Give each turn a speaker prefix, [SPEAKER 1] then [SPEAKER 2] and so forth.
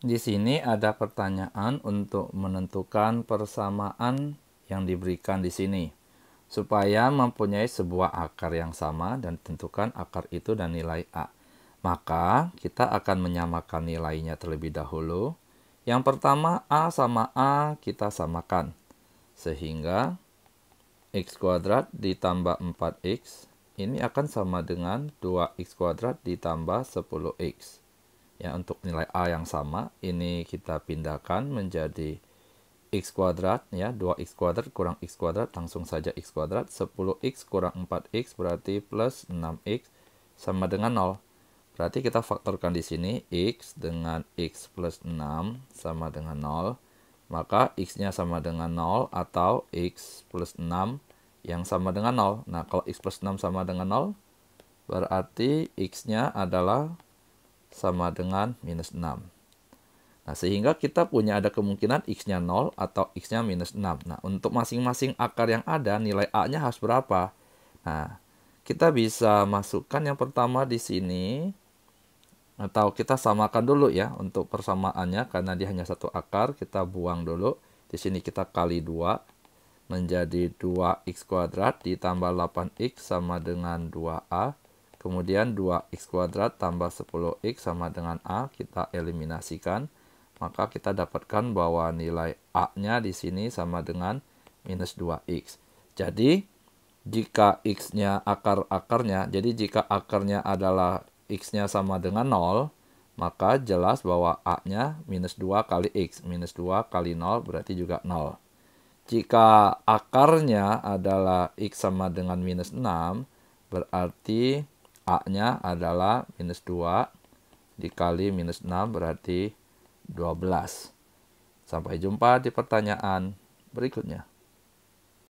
[SPEAKER 1] Di sini ada pertanyaan untuk menentukan persamaan yang diberikan di sini supaya mempunyai sebuah akar yang sama dan tentukan akar itu dan nilai A. Maka kita akan menyamakan nilainya terlebih dahulu. Yang pertama A sama A kita samakan. Sehingga X kuadrat ditambah 4X ini akan sama dengan 2X kuadrat ditambah 10X ya untuk nilai A yang sama ini kita pindahkan menjadi x kuadrat ya 2x kuadrat kurang x kuadrat langsung saja x kuadrat 10x kurang 4x berarti plus 6x sama dengan 0 berarti kita faktorkan di sini x dengan x plus 6 sama dengan 0 maka x-nya sama dengan 0 atau x plus 6 yang sama dengan 0 nah kalau x plus 6 sama dengan 0 berarti x-nya adalah sama dengan minus 6. Nah, sehingga kita punya ada kemungkinan x-nya 0 atau x-nya minus 6. Nah, untuk masing-masing akar yang ada, nilai a-nya harus berapa? Nah, kita bisa masukkan yang pertama di sini. Atau kita samakan dulu ya untuk persamaannya, karena dia hanya satu akar, kita buang dulu. Di sini kita kali 2, menjadi 2x kuadrat ditambah 8x sama dengan 2a Kemudian 2x kuadrat tambah 10x sama dengan A kita eliminasikan. Maka kita dapatkan bahwa nilai A-nya di sini sama dengan minus 2x. Jadi jika x-nya akar-akarnya, jadi jika akarnya adalah x-nya sama dengan 0, maka jelas bahwa A-nya minus 2 kali x. Minus 2 kali 0 berarti juga 0. Jika akarnya adalah x sama dengan minus 6, berarti A-nya adalah minus 2 dikali minus 6 berarti 12. Sampai jumpa di pertanyaan berikutnya.